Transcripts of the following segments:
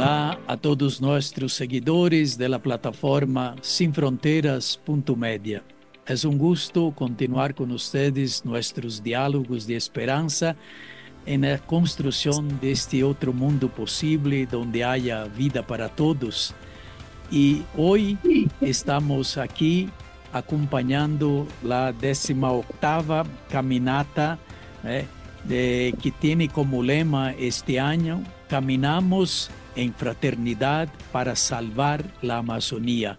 Olá a todos nossos seguidores da plataforma sinfronteiras.media é um gusto continuar com vocês nossos diálogos de esperança na construção deste outro mundo possível onde haya vida para todos. e hoje estamos aqui acompanhando a 18ª caminata, né, de, que tem como lema este ano, Caminamos en fraternidad para salvar la Amazonía.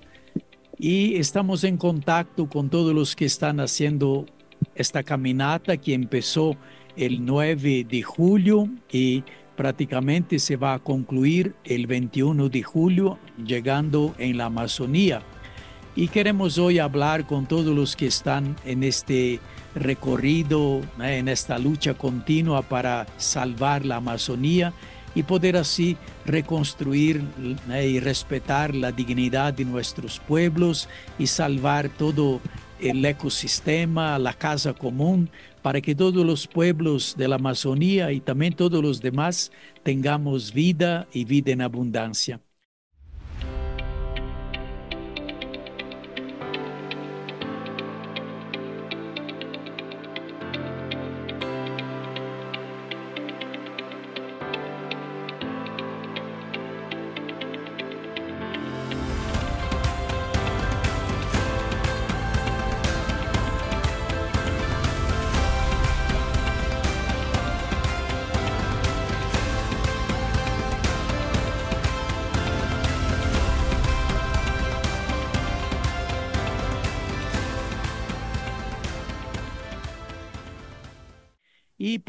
Y estamos en contacto con todos los que están haciendo esta caminata que empezó el 9 de julio y prácticamente se va a concluir el 21 de julio, llegando en la Amazonía. Y queremos hoy hablar con todos los que están en este recorrido, en esta lucha continua para salvar la Amazonía y poder así reconstruir y respetar la dignidad de nuestros pueblos y salvar todo el ecosistema, la casa común, para que todos los pueblos de la Amazonía y también todos los demás tengamos vida y vida en abundancia.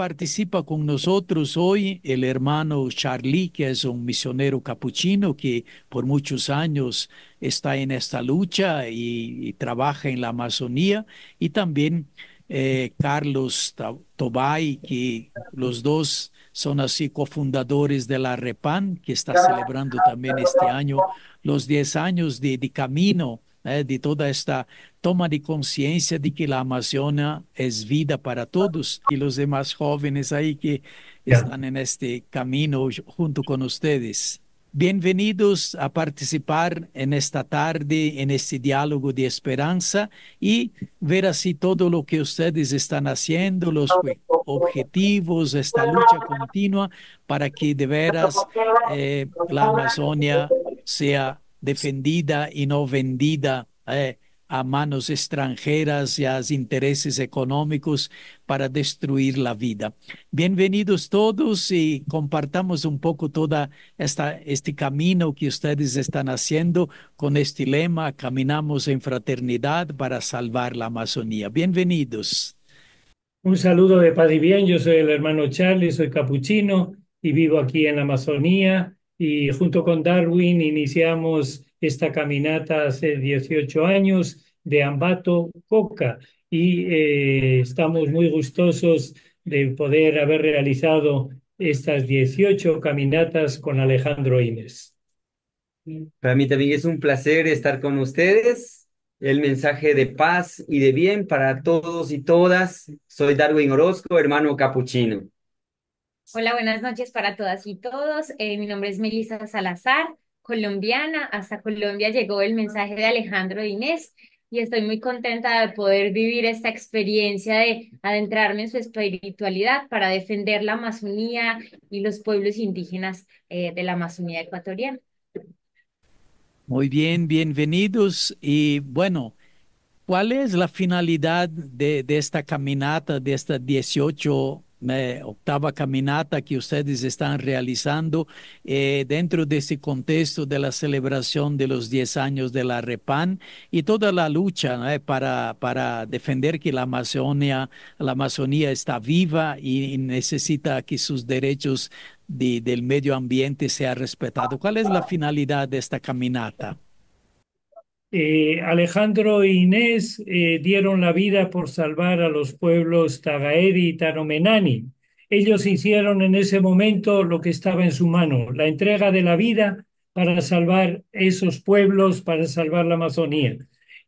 participa con nosotros hoy el hermano Charlie, que es un misionero capuchino que por muchos años está en esta lucha y, trabaja en la Amazonía, y también eh, Carlos Tobay, que los dos son así cofundadores de la REPAN, que está celebrando también este año los 10 años de, de camino de toda esta toma de conciencia de que la Amazonia es vida para todos y los demás jóvenes ahí que están en este camino junto con ustedes. Bienvenidos a participar en esta tarde, en este diálogo de esperanza y ver así todo lo que ustedes están haciendo, los objetivos, esta lucha continua para que de veras eh, la Amazonia sea defendida y no vendida eh, a manos extranjeras y a intereses económicos para destruir la vida. Bienvenidos todos y compartamos un poco toda este camino que ustedes están haciendo con este lema caminamos en fraternidad para salvar la Amazonía. Bienvenidos. Un saludo de paz y bien. Yo soy el hermano Charlie, soy capuchino y vivo aquí en la Amazonía y junto con Darwin iniciamos esta caminata hace 18 años de Ambato Coca y eh, estamos muy gustosos de poder haber realizado estas 18 caminatas con Alejandro Inés. Para mí también es un placer estar con ustedes. El mensaje de paz y de bien para todos y todas. Soy Darwin Orozco, hermano capuchino. Hola, buenas noches para todas y todos. Eh, mi nombre es Melissa Salazar, colombiana. Hasta Colombia llegó el mensaje de Alejandro Inés y estoy muy contenta de poder vivir esta experiencia de adentrarme en su espiritualidad para defender la Amazonía y los pueblos indígenas eh, de la Amazonía ecuatoriana. Muy bien, bienvenidos. Y bueno, ¿cuál es la finalidad de, de esta caminata, de estas 18 octava caminata que ustedes están realizando eh, dentro de ese contexto de la celebración de los 10 años de la REPAN y toda la lucha eh, para, para defender que la Amazonia, la Amazonía está viva y, necesita que sus derechos del medio ambiente sean respetados. ¿Cuál es la finalidad de esta caminata? Eh, Alejandro e Inés eh, dieron la vida por salvar a los pueblos Tagaeri y Taromenani Ellos hicieron en ese momento lo que estaba en su mano, la entrega de la vida para salvar esos pueblos, para salvar la Amazonía.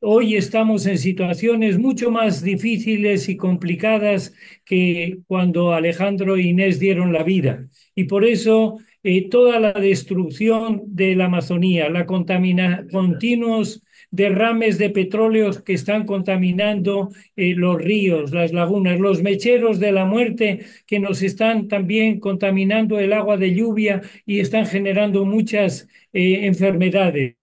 Hoy estamos en situaciones mucho más difíciles y complicadas que cuando Alejandro e Inés dieron la vida. Y por eso eh, toda la destrucción de la Amazonía, la contaminación, continuos derrames de petróleo que están contaminando eh, los ríos, las lagunas, los mecheros de la muerte que nos están también contaminando el agua de lluvia y están generando muchas eh, enfermedades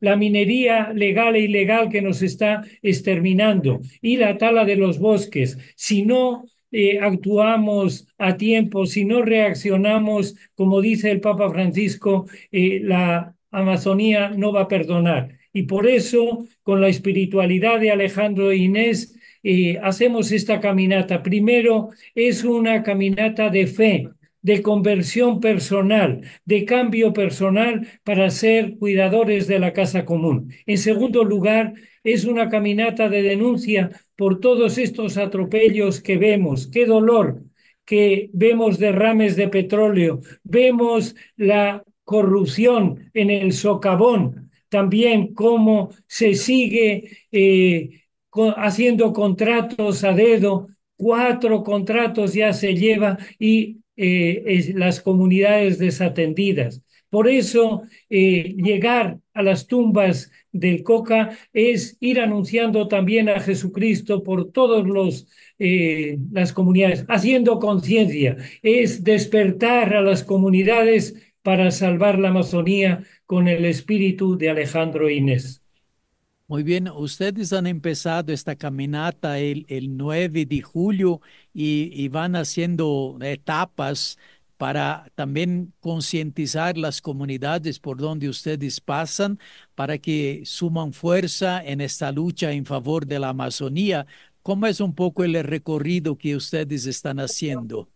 la minería legal e ilegal que nos está exterminando y la tala de los bosques. Si no eh, actuamos a tiempo, si no reaccionamos, como dice el Papa Francisco, la Amazonía no va a perdonar. Y por eso, con la espiritualidad de Alejandro e Inés, eh, hacemos esta caminata. Primero, es una caminata de fe, de conversión personal, de cambio personal para ser cuidadores de la casa común. En segundo lugar, es una caminata de denuncia por todos estos atropellos que vemos. Qué dolor que vemos derrames de petróleo, vemos la corrupción en el socavón también cómo se sigue eh, haciendo contratos a dedo, cuatro contratos ya se lleva y eh, las comunidades desatendidas. Por eso eh, llegar a las tumbas del Coca es ir anunciando también a Jesucristo por todas las comunidades, haciendo conciencia, es despertar a las comunidades para salvar la Amazonía con el espíritu de Alejandro Inés. Muy bien, ustedes han empezado esta caminata el, el 9 de julio y van haciendo etapas para también concientizar las comunidades por donde ustedes pasan, para que suman fuerza en esta lucha en favor de la Amazonía. ¿Cómo es un poco el recorrido que ustedes están haciendo?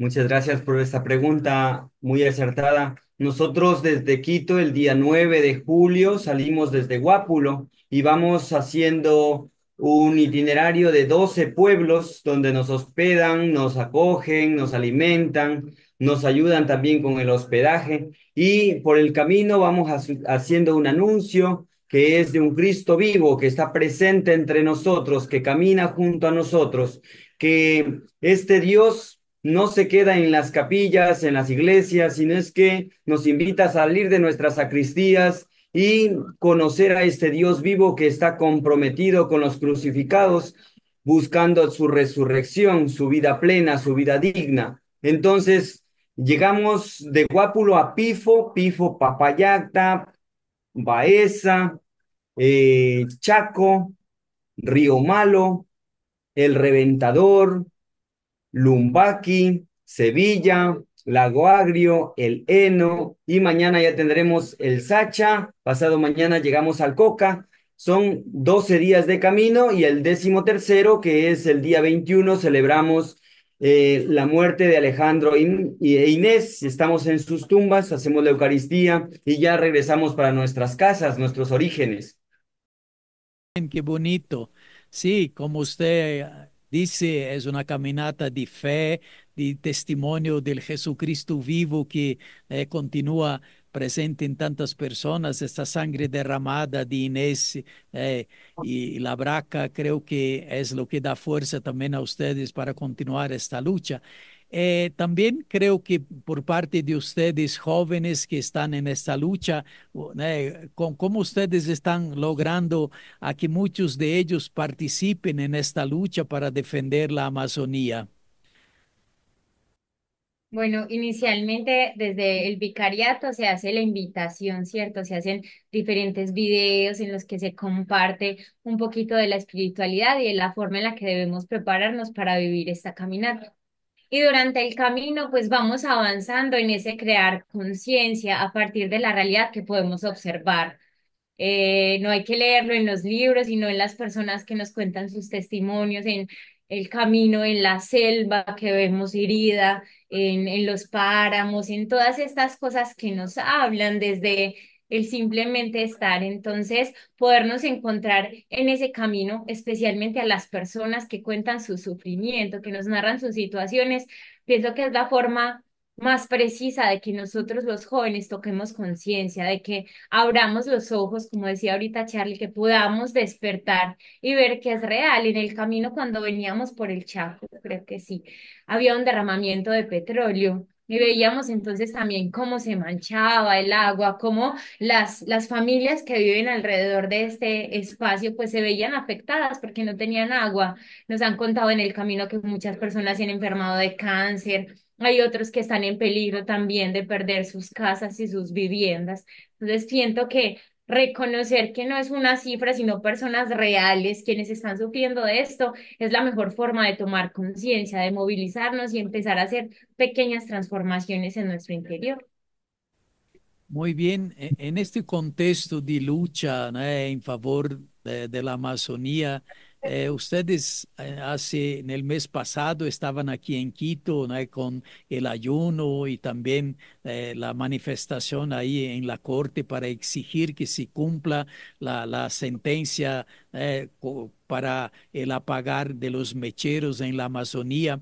Muchas gracias por esta pregunta muy acertada. Nosotros desde Quito el día 9 de julio salimos desde Guápulo y vamos haciendo un itinerario de 12 pueblos donde nos hospedan, nos acogen, nos alimentan, nos ayudan también con el hospedaje y por el camino vamos haciendo un anuncio que es de un Cristo vivo que está presente entre nosotros, que camina junto a nosotros, que este Dios no se queda en las capillas, en las iglesias, sino es que nos invita a salir de nuestras sacristías y conocer a este Dios vivo que está comprometido con los crucificados, buscando su resurrección, su vida plena, su vida digna. Entonces, llegamos de Guápulo a Pifo, Pifo Papayacta, Baeza, eh, Chaco, Río Malo, El Reventador, Lumbaki, Sevilla, Lago Agrio, el Eno y mañana ya tendremos el Sacha, pasado mañana llegamos al Coca. Son 12 días de camino y el décimo tercero, que es el día 21, celebramos eh, la muerte de Alejandro e Inés. Estamos en sus tumbas, hacemos la Eucaristía y ya regresamos para nuestras casas, nuestros orígenes. Qué bonito. Sí, como usted Dice, es una caminata de fe, de testimonio del Jesucristo vivo que eh, continúa presente en tantas personas, esta sangre derramada de Inés eh, y la braca creo que es lo que da fuerza también a ustedes para continuar esta lucha. Eh, también creo que por parte de ustedes jóvenes que están en esta lucha, eh, cómo ustedes están logrando a que muchos de ellos participen en esta lucha para defender la Amazonía. Bueno, inicialmente desde el vicariato se hace la invitación, ¿cierto? Se hacen diferentes videos en los que se comparte un poquito de la espiritualidad y de la forma en la que debemos prepararnos para vivir esta caminata. Y durante el camino, pues vamos avanzando en ese crear conciencia a partir de la realidad que podemos observar. Eh, no hay que leerlo en los libros, sino en las personas que nos cuentan sus testimonios, en el camino, en la selva que vemos herida, en, en los páramos, en todas estas cosas que nos hablan desde el simplemente estar. Entonces, podernos encontrar en ese camino, especialmente a las personas que cuentan su sufrimiento, que nos narran sus situaciones, pienso que es la forma más precisa de que nosotros los jóvenes toquemos conciencia, de que abramos los ojos, como decía ahorita Charlie, que podamos despertar y ver que es real. En el camino cuando veníamos por el Chaco, creo que sí, había un derramamiento de petróleo y veíamos entonces también cómo se manchaba el agua, cómo las, las familias que viven alrededor de este espacio pues se veían afectadas porque no tenían agua. Nos han contado en el camino que muchas personas se han enfermado de cáncer, hay otros que están en peligro también de perder sus casas y sus viviendas. Entonces siento que reconocer que no es una cifra, sino personas reales quienes están sufriendo de esto, es la mejor forma de tomar conciencia, de movilizarnos y empezar a hacer pequeñas transformaciones en nuestro interior. Muy bien, e, en este contexto de lucha en favor de la Amazonía, eh, ustedes eh, hace en el mes pasado estaban aquí en Quito ¿no? con el ayuno y también eh, la manifestación ahí en la corte para exigir que se cumpla la, sentencia para el apagar de los mecheros en la Amazonía.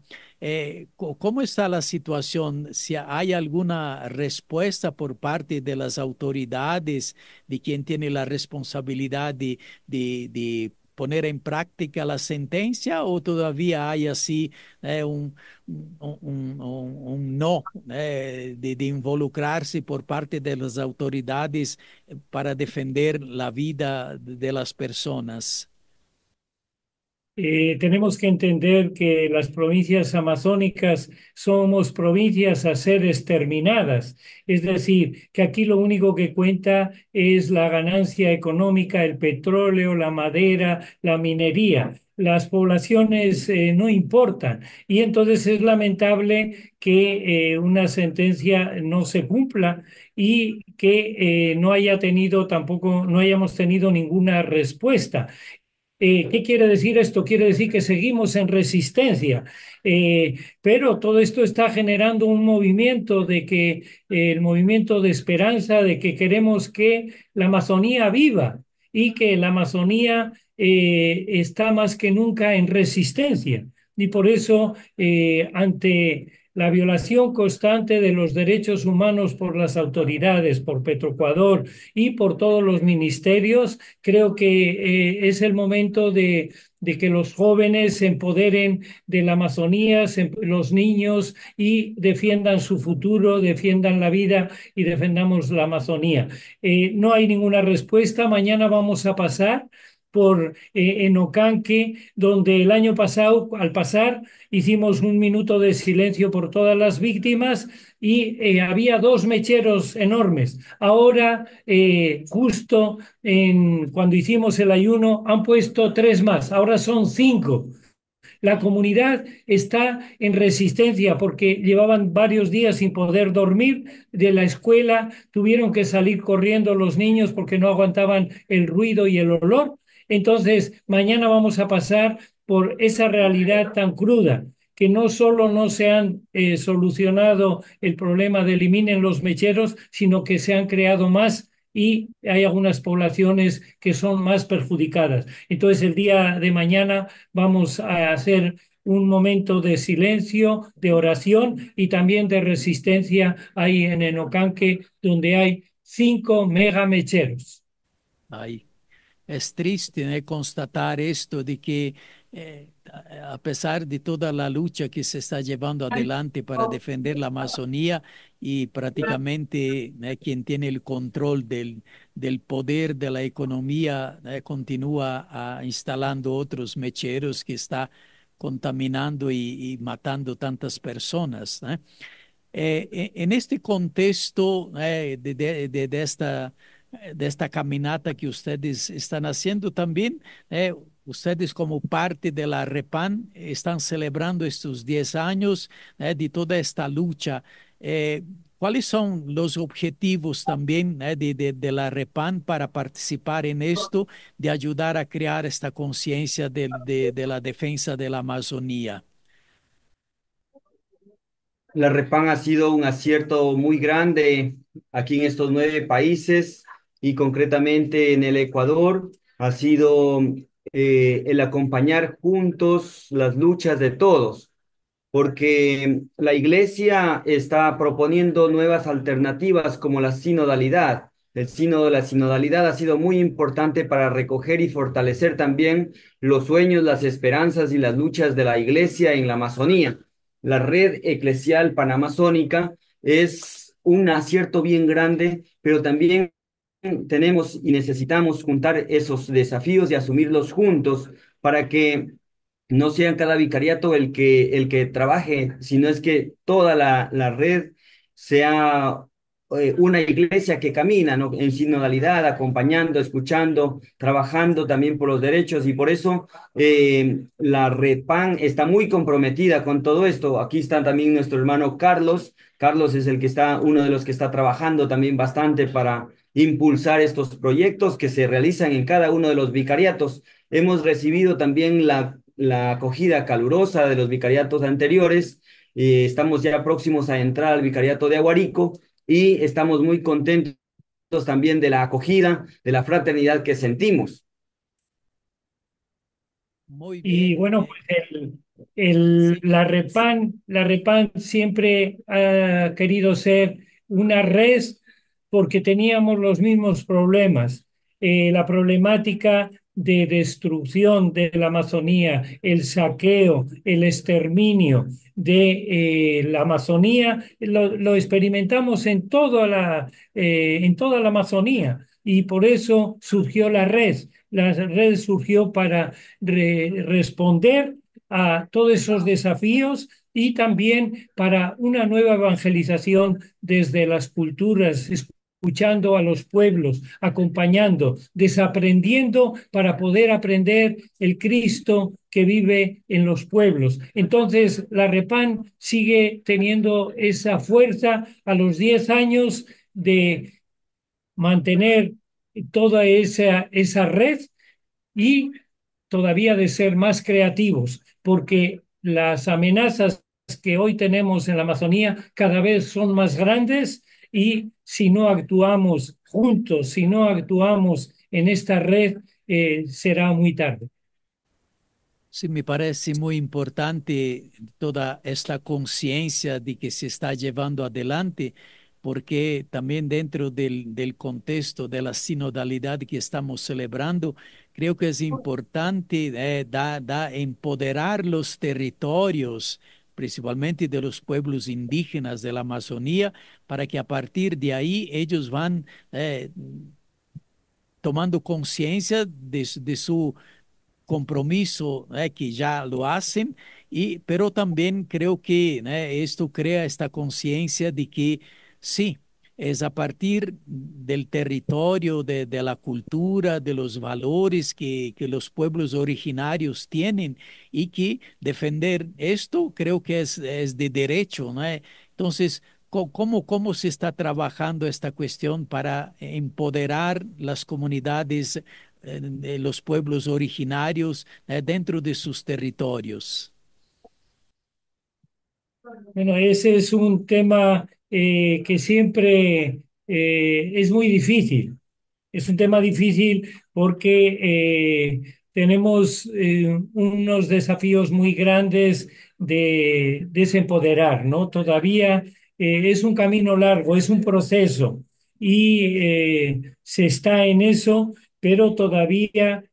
¿Cómo está la situación? Si hay alguna respuesta por parte de las autoridades, de quien tiene la responsabilidad de, de poner en práctica la sentencia o todavía hay así eh, un, un, un, un, no eh, de, de, involucrarse por parte de las autoridades eh, para defender la vida de las personas? Eh, tenemos que entender que las provincias amazónicas somos provincias a ser exterminadas, es decir, que aquí lo único que cuenta es la ganancia económica, el petróleo, la madera, la minería. Las poblaciones eh, no importan y entonces es lamentable que eh, una sentencia no se cumpla y que no haya tenido tampoco, no hayamos tenido ninguna respuesta. Eh, ¿Qué quiere decir esto? Quiere decir que seguimos en resistencia, eh, pero todo esto está generando un movimiento de que eh, el movimiento de esperanza, de que queremos que la Amazonía viva y que la Amazonía está más que nunca en resistencia. Y por eso, ante la violación constante de los derechos humanos por las autoridades, por Petroecuador y por todos los ministerios. Creo que eh, es el momento de, que los jóvenes se empoderen de la Amazonía, los niños, y defiendan su futuro, defiendan la vida y defendamos la Amazonía. Eh, no hay ninguna respuesta. Mañana vamos a pasar por eh, Enocanque, donde el año pasado, al pasar, hicimos un minuto de silencio por todas las víctimas y eh, había dos mecheros enormes. Ahora, eh, justo en, cuando hicimos el ayuno, han puesto tres más, ahora son cinco. La comunidad está en resistencia porque llevaban varios días sin poder dormir de la escuela, tuvieron que salir corriendo los niños porque no aguantaban el ruido y el olor entonces, mañana vamos a pasar por esa realidad tan cruda, que no solo no se han eh, solucionado el problema de eliminen los mecheros, sino que se han creado más y hay algunas poblaciones que son más perjudicadas. Entonces, el día de mañana vamos a hacer un momento de silencio, de oración y también de resistencia ahí en Enocanque, donde hay cinco megamecheros. Ahí es triste constatar esto de que eh, a pesar de toda la lucha que se está llevando adelante para oh. defender la Amazonía y prácticamente quien tiene el control del, del poder de la economía continúa ah, instalando otros mecheros que está contaminando y, matando tantas personas. Eh, e, en este contexto eh, de, de esta de esta caminata que ustedes están haciendo también. Eh, ustedes como parte de la REPAN están celebrando estos 10 años eh, de toda esta lucha. Eh, ¿Cuáles son los objetivos también de, la REPAN para participar en esto, de ayudar a crear esta conciencia de, de la defensa de la Amazonía? La REPAN ha sido un acierto muy grande aquí en estos nueve países y concretamente en el Ecuador ha sido eh, el acompañar juntos las luchas de todos, porque la Iglesia está proponiendo nuevas alternativas como la sinodalidad. El de la sinodalidad ha sido muy importante para recoger y fortalecer también los sueños, las esperanzas y las luchas de la Iglesia en la Amazonía. La red eclesial panamazónica es un acierto bien grande, pero también tenemos y necesitamos juntar esos desafíos y asumirlos juntos para que no sea cada vicariato el que, el que trabaje, sino es que toda la, la red sea eh, una iglesia que camina en sinodalidad, acompañando, escuchando, trabajando también por los derechos y por eso eh, la red PAN está muy comprometida con todo esto. Aquí están también nuestro hermano Carlos, Carlos es el que está, uno de los que está trabajando también bastante para impulsar estos proyectos que se realizan en cada uno de los vicariatos. Hemos recibido también la, la acogida calurosa de los vicariatos anteriores. y eh, estamos ya próximos a entrar al vicariato de Aguarico y estamos muy contentos también de la acogida, de la fraternidad que sentimos. Muy bien. Y bueno, pues el, la REPAN, la REPAN siempre ha querido ser una red porque teníamos los mismos problemas. Eh, la problemática de destrucción de la Amazonía, el saqueo, el exterminio de eh, la Amazonía, lo, experimentamos en toda, la, eh, en toda la Amazonía y por eso surgió la red. La red surgió para responder a todos esos desafíos y también para una nueva evangelización desde las culturas, escuchando a los pueblos, acompañando, desaprendiendo para poder aprender el Cristo que vive en los pueblos. Entonces, la Repan sigue teniendo esa fuerza a los 10 años de mantener toda esa, esa red y todavía de ser más creativos porque las amenazas que hoy tenemos en la Amazonía cada vez son más grandes y si no actuamos juntos, si no actuamos en esta red, eh, será muy tarde. Sí, me parece muy importante toda esta conciencia de que se está llevando adelante, porque también dentro del, del contexto de la sinodalidad que estamos celebrando, Creo que es importante eh, empoderar los territorios, principalmente de los pueblos indígenas de la Amazonía, para que a partir de ahí ellos van eh, tomando conciencia de, su compromiso, eh, que ya lo hacen, y, pero también creo que esto crea esta conciencia de que sí, es a partir del territorio, de, la cultura, de los valores que, los pueblos originarios tienen y que defender esto creo que es, es de derecho. ¿no? Entonces, ¿Cómo, ¿Cómo se está trabajando esta cuestión para empoderar las comunidades, eh, los pueblos originarios eh, dentro de sus territorios? Bueno, ese es un tema eh, que siempre eh, es muy difícil. Es un tema difícil porque eh, tenemos unos desafíos muy grandes de desempoderar, ¿no? Todavía es un camino largo, es un proceso y se está en eso, pero todavía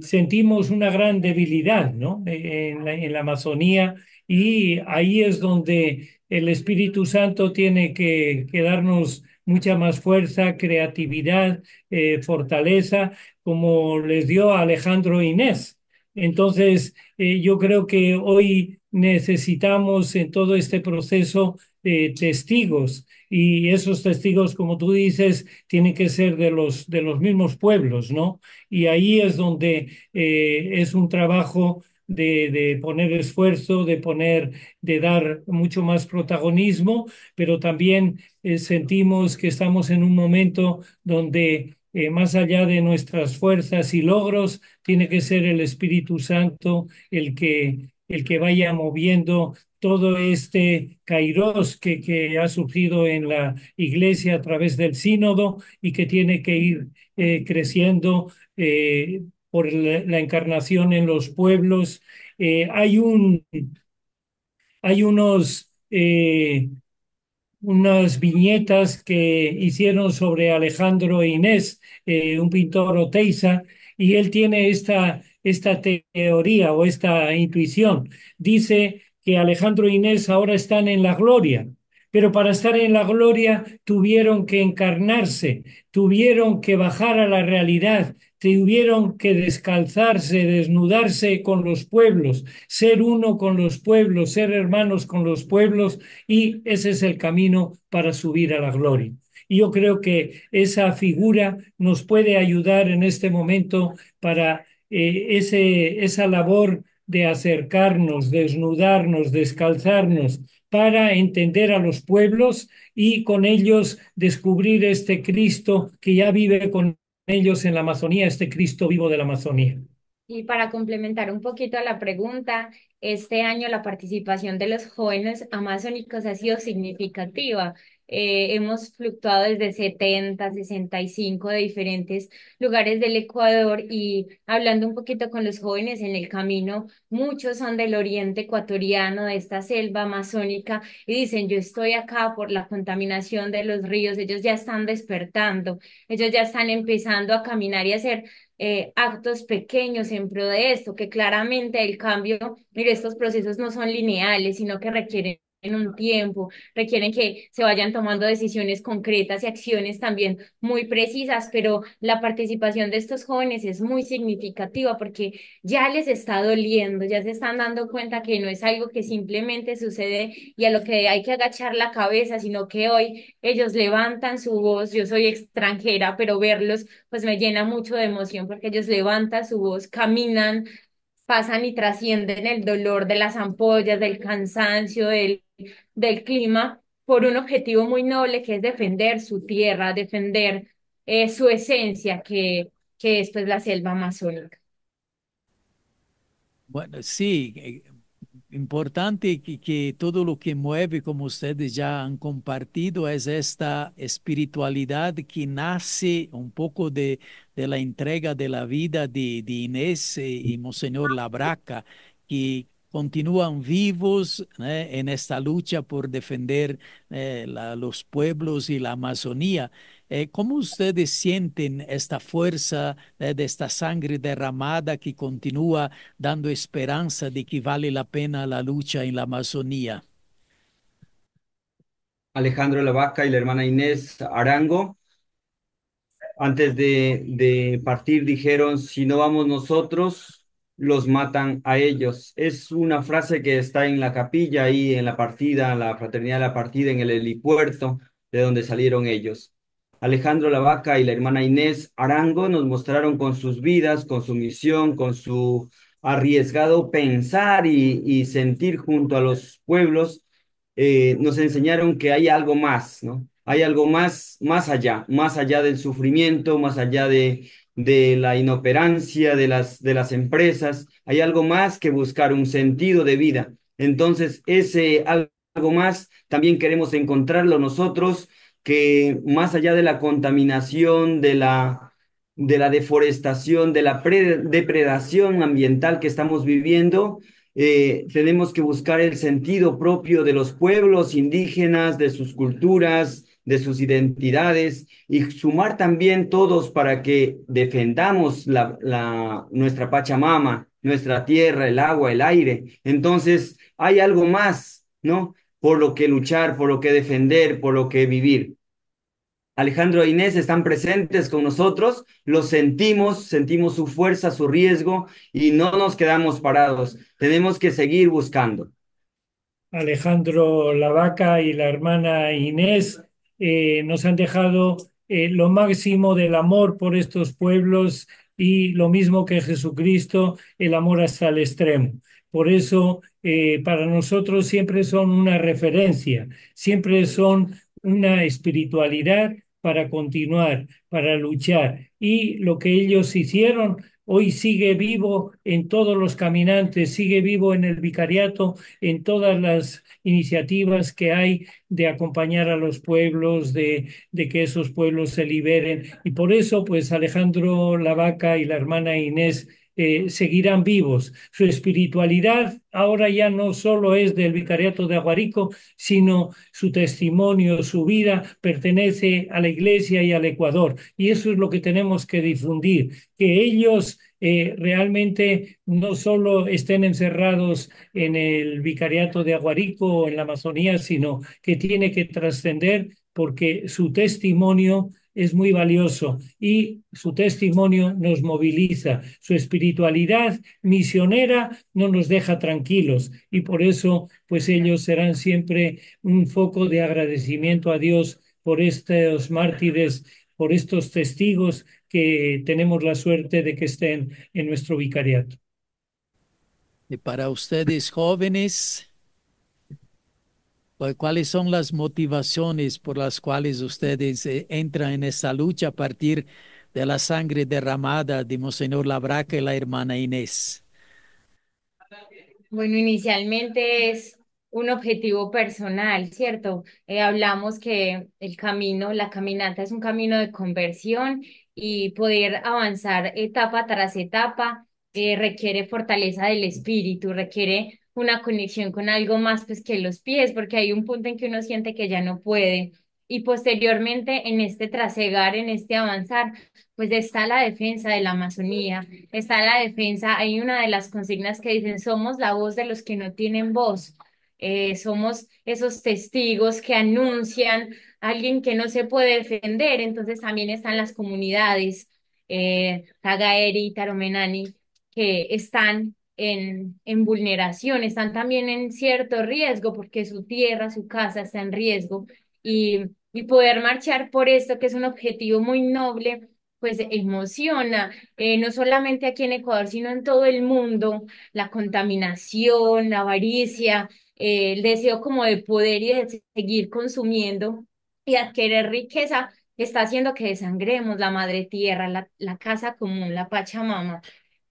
sentimos una gran debilidad, ¿no? E-, en en la Amazonía y ahí es donde el Espíritu Santo tiene que, darnos mucha más fuerza, creatividad, eh, fortaleza, como les dio Alejandro e Inés. Entonces, eh, yo creo que hoy necesitamos en todo este proceso eh, testigos y esos testigos, como tú dices, tienen que ser de los, de los mismos pueblos, ¿no? Y ahí es donde es un trabajo de, poner esfuerzo, de poner, de dar mucho más protagonismo, pero también eh, sentimos que estamos en un momento donde eh, más allá de nuestras fuerzas y logros, tiene que ser el Espíritu Santo el que, el que vaya moviendo todo este kairos que, que ha surgido en la iglesia a través del sínodo y que tiene que ir eh, creciendo por la, encarnación en los pueblos. Eh, hay un, hay unos, eh, unas viñetas que hicieron sobre Alejandro e Inés, eh, un pintor oteiza, y él tiene esta, esta teoría o esta intuición. Dice que Alejandro e Inés ahora están en la gloria, pero para estar en la gloria tuvieron que encarnarse, tuvieron que bajar a la realidad, tuvieron que descalzarse, desnudarse con los pueblos, ser uno con los pueblos, ser hermanos con los pueblos, y ese es el camino para subir a la gloria. Y yo creo que esa figura nos puede ayudar en este momento para eh, ese, esa labor de acercarnos, desnudarnos, descalzarnos, para entender a los pueblos y con ellos descubrir este Cristo que ya vive con ellos en la Amazonía, este Cristo vivo de la Amazonía. Y para complementar un poquito a la pregunta, este año la participación de los jóvenes amazónicos ha sido significativa. Eh, hemos fluctuado desde 70, 65 de diferentes lugares del Ecuador y hablando un poquito con los jóvenes en el camino, muchos son del oriente ecuatoriano, de esta selva amazónica y dicen, yo estoy acá por la contaminación de los ríos, ellos ya están despertando, ellos ya están empezando a caminar y hacer eh, actos pequeños en pro de esto, que claramente el cambio, mire, estos procesos no son lineales, sino que requieren un tiempo, requieren que se vayan tomando decisiones concretas y acciones también muy precisas, pero la participación de estos jóvenes es muy significativa porque ya les está doliendo, ya se están dando cuenta que no es algo que simplemente sucede y a lo que hay que agachar la cabeza, sino que hoy ellos levantan su voz, yo soy extranjera, pero verlos pues me llena mucho de emoción porque ellos levantan su voz, caminan pasan y trascienden el dolor de las ampollas, del cansancio, del del clima por un objetivo muy noble que es defender su tierra, defender eh, su esencia, que, que es es pues, la selva amazónica. Bueno, sí, eh, importante que, que, todo lo que mueve, como ustedes ya han compartido, es esta espiritualidad que nace un poco de, de la entrega de la vida de, de Inés eh, y Monseñor Labraca, que, continúan vivos en esta lucha por defender eh, los pueblos y la Amazonía. Eh, ¿Cómo ustedes sienten esta fuerza eh, de esta sangre derramada que continúa dando esperanza de que vale la pena la lucha en la Amazonía? Alejandro Lavaca y la hermana Inés Arango. Antes de partir dijeron, si no vamos nosotros, los matan a ellos. Es una frase que está en la capilla ahí en la partida, la fraternidad de la partida, en el helipuerto de donde salieron ellos. Alejandro Lavaca y la hermana Inés Arango nos mostraron con sus vidas, con su misión, con su arriesgado pensar y, sentir junto a los pueblos, eh, nos enseñaron que hay algo más, ¿no? Hay algo más, más allá, más allá del sufrimiento, más allá de de la inoperancia de las, de las empresas, hay algo más que buscar, un sentido de vida. Entonces, ese algo más también queremos encontrarlo nosotros, que más allá de la contaminación, de la, de la deforestación, de la depredación ambiental que estamos viviendo, eh, tenemos que buscar el sentido propio de los pueblos indígenas, de sus culturas, de sus identidades y sumar también todos para que defendamos la, nuestra Pachamama, nuestra tierra, el agua, el aire. Entonces, hay algo más, ¿no? Por lo que luchar, por lo que defender, por lo que vivir. Alejandro e Inés están presentes con nosotros, los sentimos, sentimos su fuerza, su riesgo y no nos quedamos parados. Tenemos que seguir buscando. Alejandro Lavaca y la hermana Inés eh, nos han dejado eh, lo máximo del amor por estos pueblos y lo mismo que Jesucristo, el amor hasta el extremo. Por eso, eh, para nosotros siempre son una referencia, siempre son una espiritualidad para continuar, para luchar. Y lo que ellos hicieron hoy sigue vivo en todos los caminantes, sigue vivo en el vicariato, en todas las iniciativas que hay de acompañar a los pueblos, de, que esos pueblos se liberen. Y por eso, pues Alejandro Lavaca y la hermana Inés eh, seguirán vivos. Su espiritualidad ahora ya no solo es del vicariato de Aguarico, sino su testimonio, su vida pertenece a la Iglesia y al Ecuador. Y eso es lo que tenemos que difundir, que ellos eh, realmente no solo estén encerrados en el vicariato de Aguarico o en la Amazonía, sino que tiene que trascender porque su testimonio es muy valioso y su testimonio nos moviliza. Su espiritualidad misionera no nos deja tranquilos y por eso pues ellos serán siempre un foco de agradecimiento a Dios por estos mártires, por estos testigos que tenemos la suerte de que estén en nuestro vicariato. para ustedes jóvenes, pues, ¿Cuáles son las motivaciones por las cuales ustedes eh, entran en esta lucha a partir de la sangre derramada de Monseñor Labraca y la hermana Inés? Bueno, inicialmente es un objetivo personal, ¿cierto? Eh, hablamos que el camino, la caminata es un camino de conversión y poder avanzar etapa tras etapa eh, requiere fortaleza del espíritu, requiere una conexión con algo más pues que los pies, porque hay un punto en que uno siente que ya no puede. Y posteriormente en este trasegar, en este avanzar, pues está la defensa de la Amazonía, está la defensa, hay una de las consignas que dicen, somos la voz de los que no tienen voz, eh, somos esos testigos que anuncian a alguien que no se puede defender, entonces también están las comunidades, eh, Tagaeri, Taromenani, que están en, en vulneración, están también en cierto riesgo porque su tierra, su casa está en riesgo y, y poder marchar por esto, que es un objetivo muy noble, pues emociona, eh, no solamente aquí en Ecuador, sino en todo el mundo, la contaminación, la avaricia, eh, el deseo como de poder y de seguir consumiendo y adquirir riqueza está haciendo que desangremos la madre tierra, la, la casa común, la Pachamama.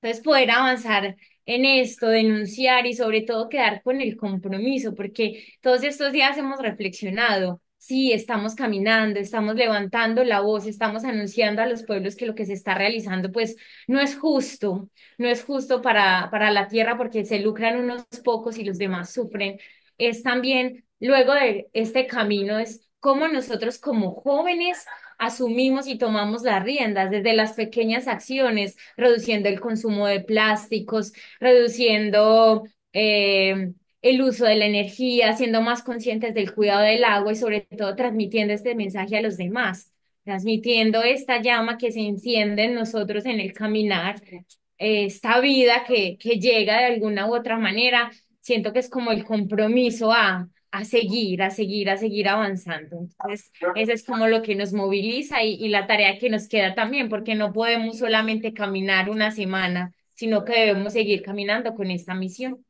Entonces poder avanzar en esto, denunciar y sobre todo quedar con el compromiso, porque todos estos días hemos reflexionado, sí, estamos caminando, estamos levantando la voz, estamos anunciando a los pueblos que lo que se está realizando, pues no es justo, no es justo para, para la tierra porque se lucran unos pocos y los demás sufren. Es también, luego de este camino, es como nosotros como jóvenes asumimos y tomamos las riendas desde las pequeñas acciones, reduciendo el consumo de plásticos, reduciendo eh, el uso de la energía, siendo más conscientes del cuidado del agua y sobre todo transmitiendo este mensaje a los demás, transmitiendo esta llama que se enciende en nosotros en el caminar, eh, esta vida que, que llega de alguna u otra manera. Siento que es como el compromiso a, a seguir, a seguir, a seguir avanzando. Entonces, eso es como lo que nos moviliza y, y, la tarea que nos queda también, porque no podemos solamente caminar una semana, sino que debemos seguir caminando con esta misión.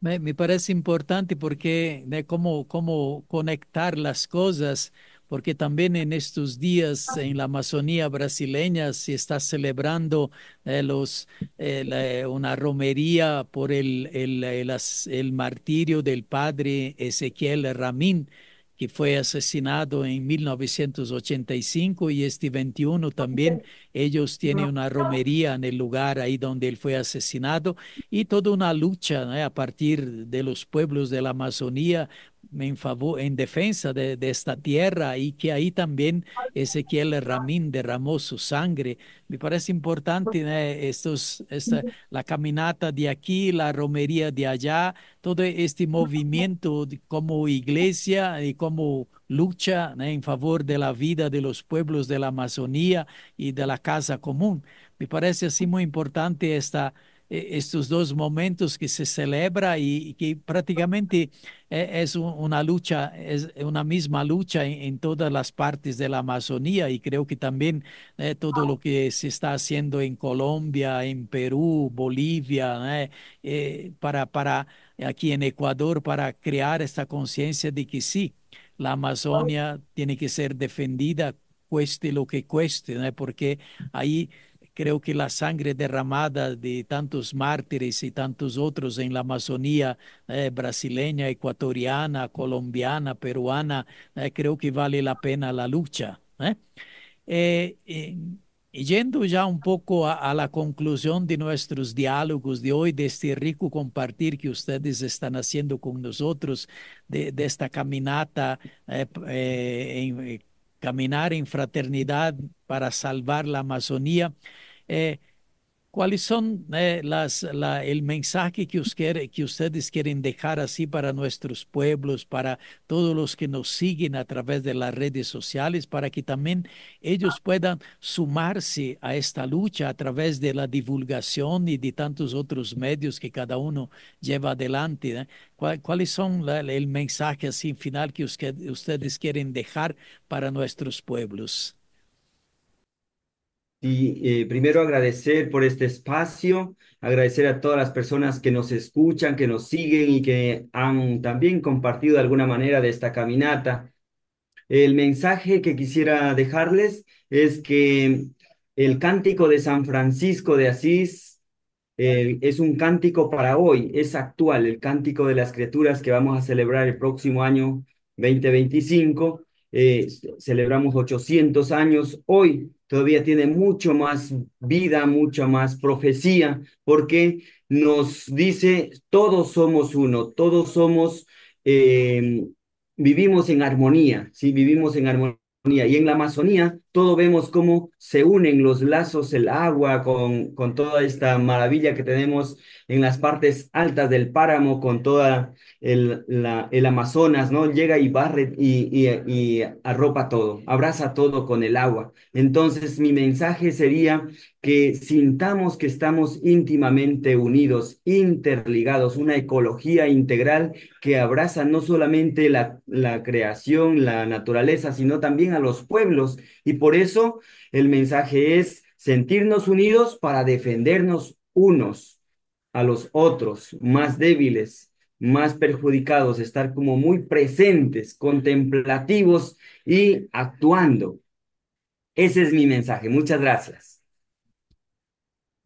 Me, me parece importante porque de cómo, cómo conectar las cosas, porque también en estos días en la Amazonía brasileña se está celebrando eh, los, eh, una romería por el, eh, el, martirio del padre Ezequiel Ramín, que fue asesinado en 1985 y este 21 también ellos tienen una romería en el lugar ahí donde él fue asesinado y toda una lucha a partir de los pueblos de la Amazonía en, defensa de, esta tierra y que ahí también Ezequiel Ramín derramó su sangre. Me parece importante eh, Estos, la caminata de aquí, la romería de allá, todo este movimiento como iglesia y como lucha eh, en favor de la vida de los pueblos de la Amazonía y de la casa común. Me parece así muy importante esta e-, estos dos momentos que se celebra y, que prácticamente e-, es una lucha, es una misma lucha en, todas las partes de la Amazonía y creo que también eh, todo lo que se está haciendo en Colombia, en Perú, Bolivia, eh, eh, para, para aquí en Ecuador, para crear esta conciencia de que sí, la Amazonia tiene que ser defendida cueste lo que cueste, porque ahí Creo que la sangre derramada de tantos mártires y tantos otros en la Amazonía eh, brasileña, ecuatoriana, colombiana, peruana, eh, creo que vale la pena la lucha. ¿eh? yendo ya un poco a, la conclusión de nuestros diálogos de hoy, de este rico compartir que ustedes están haciendo con nosotros, de, esta caminata en, caminar en fraternidad para salvar la Amazonía. Eh, ¿Cuáles son eh, el mensaje que, ustedes quieren dejar así para nuestros pueblos, para todos los que nos siguen a través de las redes sociales, para que también ellos puedan sumarse a esta lucha a través de la divulgación y de tantos otros medios que cada uno lleva adelante? Eh? ¿Cuáles son el mensaje así final que ustedes quieren dejar para nuestros pueblos? y eh, primero agradecer por este espacio, agradecer a todas las personas que nos escuchan, que nos siguen y que han también compartido de alguna manera de esta caminata. El mensaje que quisiera dejarles es que el cántico de San Francisco de Asís eh, es un cántico para hoy, es actual, el cántico de las criaturas que vamos a celebrar el próximo año 2025 eh, celebramos 800 años hoy, todavía tiene mucho más vida, mucha más profecía, porque nos dice, todos somos uno, todos somos, eh, vivimos en armonía, ¿sí? Vivimos en armonía. Y en la Amazonía todo vemos cómo se unen los lazos, el agua, con, con toda esta maravilla que tenemos en las partes altas del páramo, con toda el, el Amazonas, ¿no? Llega y barre y, arropa todo, abraza todo con el agua. Entonces, mi mensaje sería que sintamos que estamos íntimamente unidos, interligados, una ecología integral que abraza no solamente la, la creación, la naturaleza, sino también a los pueblos y por por eso el mensaje es sentirnos unidos para defendernos unos a los otros, más débiles, más perjudicados, estar como muy presentes, contemplativos y actuando. Ese es mi mensaje. Muchas gracias.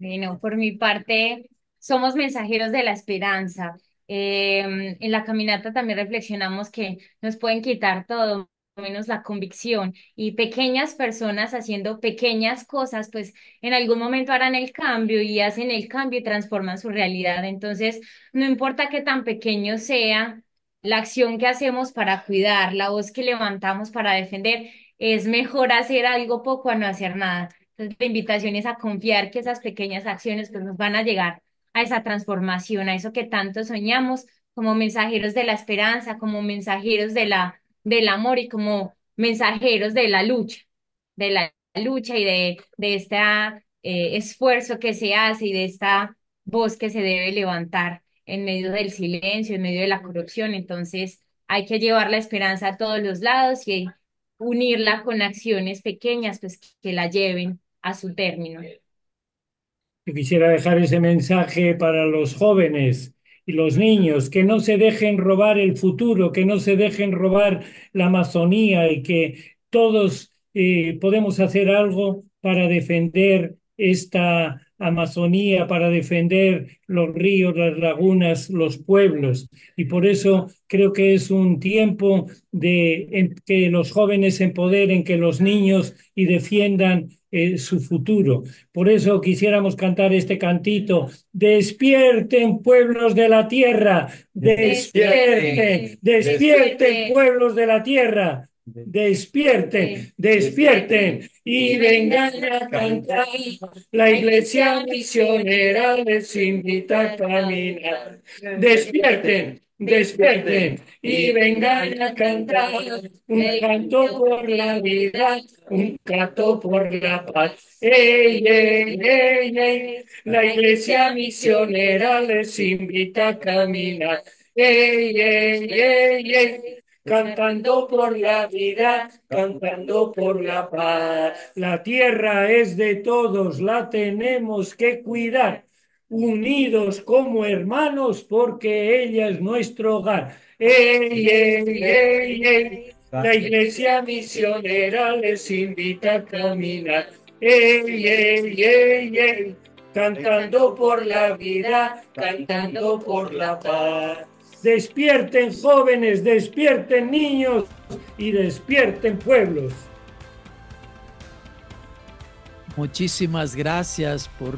Bueno, por mi parte, somos mensajeros de la esperanza. Eh, en la caminata también reflexionamos que nos pueden quitar todo, menos la convicción y pequeñas personas haciendo pequeñas cosas, pues en algún momento harán el cambio y hacen el cambio y transforman su realidad. Entonces, no importa qué tan pequeño sea, la acción que hacemos para cuidar, la voz que levantamos para defender, es mejor hacer algo poco a no hacer nada. Entonces, la invitación es a confiar que esas pequeñas acciones pues, nos van a llegar a esa transformación, a eso que tanto soñamos como mensajeros de la esperanza, como mensajeros de la del amor y como mensajeros de la lucha, de la lucha y de, de este esfuerzo que se hace y de esta voz que se debe levantar en medio del silencio, en medio de la corrupción. Entonces hay que llevar la esperanza a todos los lados y unirla con acciones pequeñas pues, que la lleven a su término. Yo quisiera dejar ese mensaje para los jóvenes y los niños, que no se dejen robar el futuro, que no se dejen robar la Amazonía y que todos eh, podemos hacer algo para defender esta Amazonía, para defender los ríos, las lagunas, los pueblos. Y por eso creo que es un tiempo de en que los jóvenes empoderen, que los niños y defiendan su futuro. Por eso quisiéramos cantar este cantito. Despierten pueblos de la tierra, despierten, despierten, pueblos de la tierra. Despierten, despierten y vengan a cantar. La iglesia misionera les invita a caminar. Despierten, despierten y vengan a cantar un canto por la vida, un canto por la paz. La iglesia misionera les invita a caminar. cantando por la vida, cantando por la paz. La tierra es de todos, la tenemos que cuidar unidos como hermanos, porque ella es nuestro hogar. Ey, ey, ey, La iglesia misionera les invita a caminar. Cantando por la vida, cantando por la paz. Despierten jóvenes, despierten niños y despierten pueblos. Muchísimas gracias por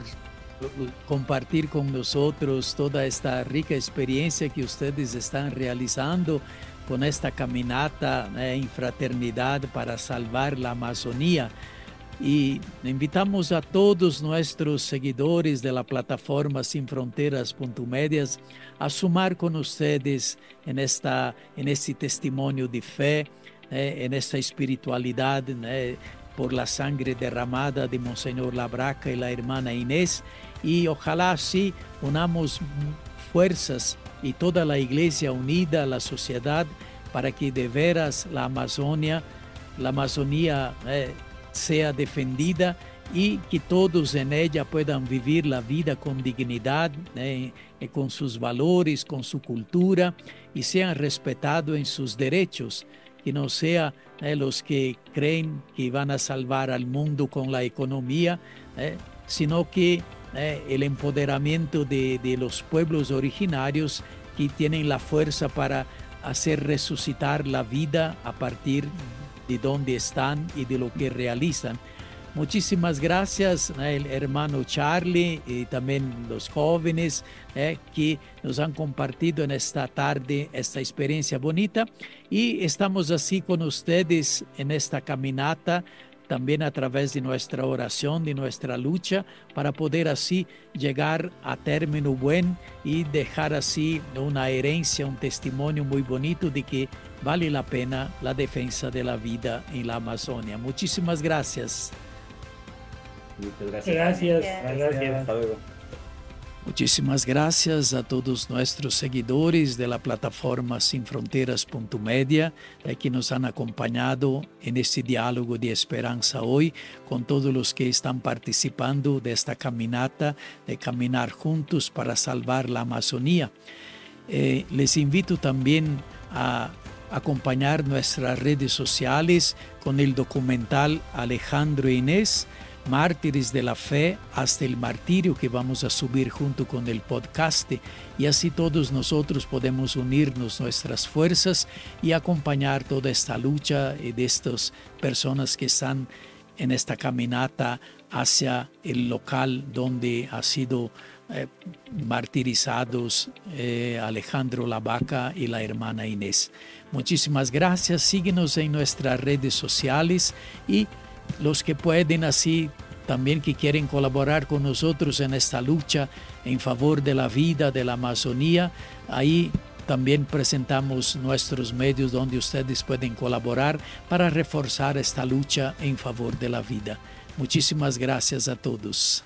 compartir con nosotros toda esta rica experiencia que ustedes están realizando con esta caminata eh, en fraternidad para salvar la Amazonía. Y invitamos a todos nuestros seguidores de la plataforma Sin Fronteras.medias a sumar con ustedes en, esta, en este testimonio de fe, eh, en esta espiritualidad eh, por la sangre derramada de Monseñor Labraca y la hermana Inés y ojalá así unamos fuerzas y toda la iglesia unida, a la sociedad, para que de veras la Amazonia, la Amazonía eh, sea defendida y que todos en ella puedan vivir la vida con dignidad, eh, con sus valores, con su cultura y sean respetados en sus derechos que no sea eh, los que creen que van a salvar al mundo con la economía, eh, sino que eh, el empoderamiento de, los pueblos originarios que tienen la fuerza para hacer resucitar la vida a partir de donde están y de lo que realizan. Muchísimas gracias, el hermano Charlie y también los jóvenes eh, que nos han compartido en esta tarde esta experiencia bonita. Y estamos así con ustedes en esta caminata, también a través de nuestra oración, de nuestra lucha, para poder así llegar a término buen y dejar así una herencia, un testimonio muy bonito de que vale la pena la defensa de la vida en la Amazonia. Muchísimas gracias. Muchas gracias. Gracias. Muchísimas gracias a todos nuestros seguidores de la plataforma Punto Media que nos han acompañado en este diálogo de esperanza hoy con todos los que están participando de esta caminata de caminar juntos para salvar la Amazonía. Eh, les invito también a acompañar nuestras redes sociales con el documental Alejandro e Inés mártires de la fe hasta el martirio que vamos a subir junto con el podcast y así todos nosotros podemos unirnos nuestras fuerzas y acompañar toda esta lucha eh, de estas personas que están en esta caminata hacia el local donde ha sido eh, martirizados eh, Alejandro Lavaca y la hermana Inés. Muchísimas gracias, síguenos en nuestras redes sociales y los que pueden así también que quieren colaborar con nosotros en esta lucha en favor de la vida de la Amazonía. Ahí también presentamos nuestros medios donde ustedes pueden colaborar para reforzar esta lucha en favor de la vida. Muchísimas gracias a todos.